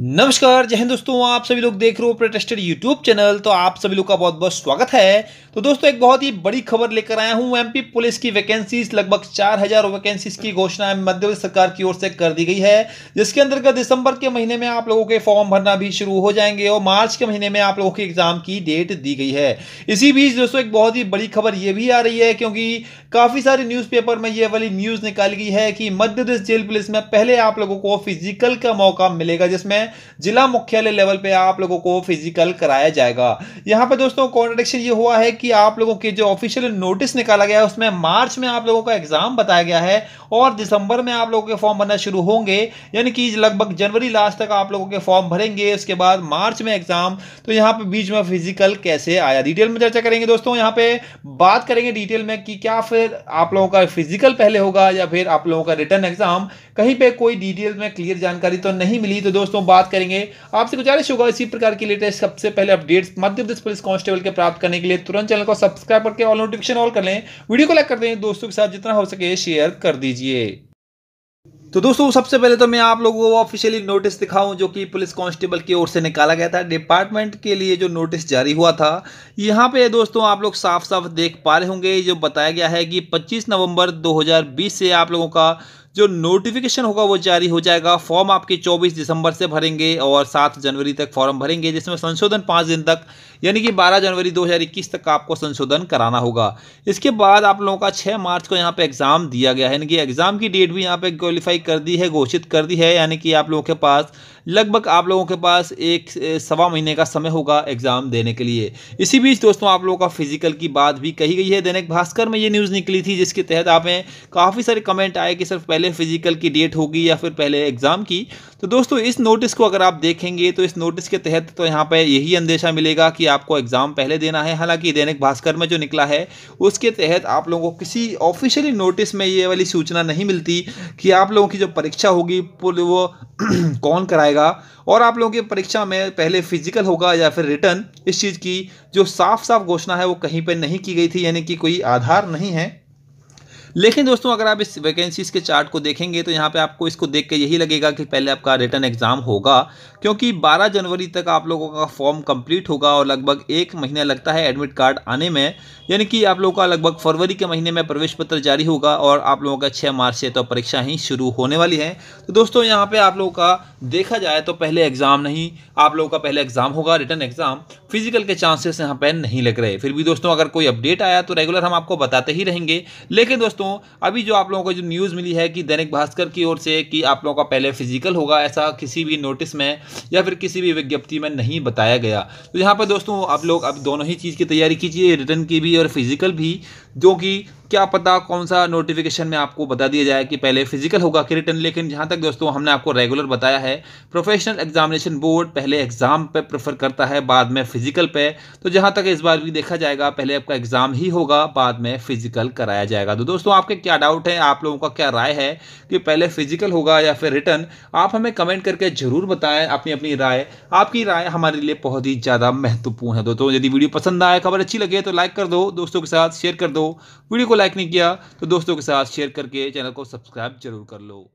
नमस्कार जय हिंद दोस्तों आप सभी लोग देख रहे हो प्रोटेस्टेड यूट्यूब चैनल तो आप सभी लोग का बहुत बहुत स्वागत है तो दोस्तों एक बहुत ही बड़ी खबर लेकर आया हूं एमपी पुलिस की वैकेंसीज लगभग 4000 वैकेंसीज की घोषणा मध्य प्रदेश सरकार की ओर से कर दी गई है जिसके अंतर्गत दिसंबर के महीने में आप लोगों के फॉर्म भरना भी शुरू हो जाएंगे और मार्च के महीने में आप लोगों की एग्जाम की डेट दी गई है इसी बीच दोस्तों एक बहुत ही बड़ी खबर ये भी आ रही है क्योंकि काफी सारे न्यूज़ में ये वाली न्यूज़ निकाली गई है कि मध्य प्रदेश जेल पुलिस में पहले आप लोगों को फिजिकल का मौका मिलेगा जिसमें जिला मुख्यालय लेवल पे आप लोगों को फिजिकल कराया जाएगा यहाँ पे दोस्तों कॉन्ट्रेक्शन ये हुआ है कि आप लोगों के जो ऑफिशियल नोटिस निकाला गया है उसमें मार्च में आप लोगों का एग्जाम बताया गया है और दिसंबर में आप लोगों के फॉर्म भरना शुरू होंगे यानी कि लगभग जनवरी लास्ट तक आप लोगों के फॉर्म भरेंगे उसके बाद मार्च में एग्जाम तो यहाँ पे बीच में फिजिकल कैसे आया डिटेल में चर्चा करेंगे दोस्तों यहाँ पे बात करेंगे डिटेल में कि क्या फिर आप लोगों का फिजिकल पहले होगा या फिर आप लोगों का रिटर्न एग्जाम कहीं पे कोई डिटेल में क्लियर जानकारी तो नहीं मिली तो दोस्तों बात बात करेंगे आपसे गुजारिश होगा इसी प्रकार की लेटेस्ट सबसे पहले updates Madhya Pradesh police constable के प्राप्त करने के लिए तुरंत चैनल को सब्सक्राइब करके ऑल नोटिफिकेशन ऑल कर लें वीडियो को लाइक कर दें दोस्तों के साथ जितना हो सके शेयर कर दीजिए तो दोस्तों सबसे पहले तो मैं आप लोगों को ऑफिशियली नोटिस दिखाऊं जो कि पुलिस कांस्टेबल की ओर से निकाला गया था डिपार्टमेंट के लिए जो नोटिस जारी हुआ था यहां पे दोस्तों आप लोग साफ साफ देख पा रहे होंगे जो बताया गया है कि 25 नवंबर 2020 से आप लोगों का जो नोटिफिकेशन होगा वो जारी हो जाएगा फॉर्म आपके 24 दिसंबर से भरेंगे और 7 जनवरी तक फॉर्म भरेंगे जिसमें संशोधन पाँच दिन तक यानी कि 12 जनवरी 2021 तक आपको संशोधन कराना होगा इसके बाद आप लोगों का 6 मार्च को यहाँ पे एग्ज़ाम दिया गया है यानी कि एग्ज़ाम की डेट भी यहाँ पे क्वालिफाई कर दी है घोषित कर दी है यानी कि आप लोगों के पास लगभग आप लोगों के पास एक सवा महीने का समय होगा एग्ज़ाम देने के लिए इसी बीच दोस्तों आप लोगों का फिजिकल की बात भी कही गई है दैनिक भास्कर में ये न्यूज़ निकली थी जिसके तहत आप में काफ़ी सारे कमेंट आए कि सर पहले फिजिकल की डेट होगी या फिर पहले एग्ज़ाम की तो दोस्तों इस नोटिस को अगर आप देखेंगे तो इस नोटिस के तहत तो यहाँ पर यही अंदेशा मिलेगा कि आपको एग्ज़ाम पहले देना है हालांकि दैनिक भास्कर में जो निकला है उसके तहत आप लोगों को किसी ऑफिशियली नोटिस में ये वाली सूचना नहीं मिलती कि आप लोगों की जो परीक्षा होगी वो कौन कराएगा और आप लोगों की परीक्षा में पहले फिजिकल होगा या फिर रिटर्न इस चीज़ की जो साफ साफ घोषणा है वो कहीं पर नहीं की गई थी यानी कि कोई आधार नहीं है लेकिन दोस्तों अगर आप इस वैकेंसीज़ के चार्ट को देखेंगे तो यहाँ पे आपको इसको देख के यही लगेगा कि पहले आपका रिटर्न एग्ज़ाम होगा क्योंकि 12 जनवरी तक आप लोगों का फॉर्म कंप्लीट होगा और लगभग एक महीना लगता है एडमिट कार्ड आने में यानी कि आप लोगों का लगभग फरवरी के महीने में प्रवेश पत्र जारी होगा और आप लोगों का छः मार्च से तो परीक्षा ही शुरू होने वाली है तो दोस्तों यहाँ पर आप लोगों का देखा जाए तो पहले एग्ज़ाम नहीं आप लोगों का पहले एग्ज़ाम होगा रिटर्न एग्ज़ाम फिजिकल के चांसेस यहाँ पर नहीं लग रहे फिर भी दोस्तों अगर कोई अपडेट आया तो रेगुलर हम आपको बताते ही रहेंगे लेकिन दोस्तों अभी जो आप लोगों को जो न्यूज़ मिली है कि दैनिक भास्कर की ओर से कि आप लोगों का पहले फिजिकल होगा ऐसा किसी भी नोटिस में या फिर किसी भी विज्ञप्ति में नहीं बताया गया तो यहाँ पर दोस्तों आप लोग अब दोनों ही चीज़ की तैयारी कीजिए रिटर्न की भी और फिजिकल भी जो कि क्या पता कौन सा नोटिफिकेशन में आपको बता दिया जाए कि पहले फिजिकल होगा कि रिटर्न लेकिन जहाँ तक दोस्तों हमने आपको रेगुलर बताया है प्रोफेशनल एग्जामिनेशन बोर्ड पहले एग्ज़ाम पे प्रेफर करता है बाद में फिजिकल पे तो जहाँ तक इस बार भी देखा जाएगा पहले आपका एग्ज़ाम ही होगा बाद में फिजिकल कराया जाएगा तो दोस्तों आपके क्या डाउट है आप लोगों का क्या राय है कि पहले फिजिकल होगा या फिर रिटर्न आप हमें कमेंट करके ज़रूर बताएं अपनी अपनी राय आपकी राय हमारे लिए बहुत ही ज़्यादा महत्वपूर्ण है दोस्तों यदि वीडियो पसंद आए खबर अच्छी लगे तो लाइक कर दो दोस्तों के साथ शेयर कर दो वीडियो को लाइक नहीं किया तो दोस्तों के साथ शेयर करके चैनल को सब्सक्राइब जरूर कर लो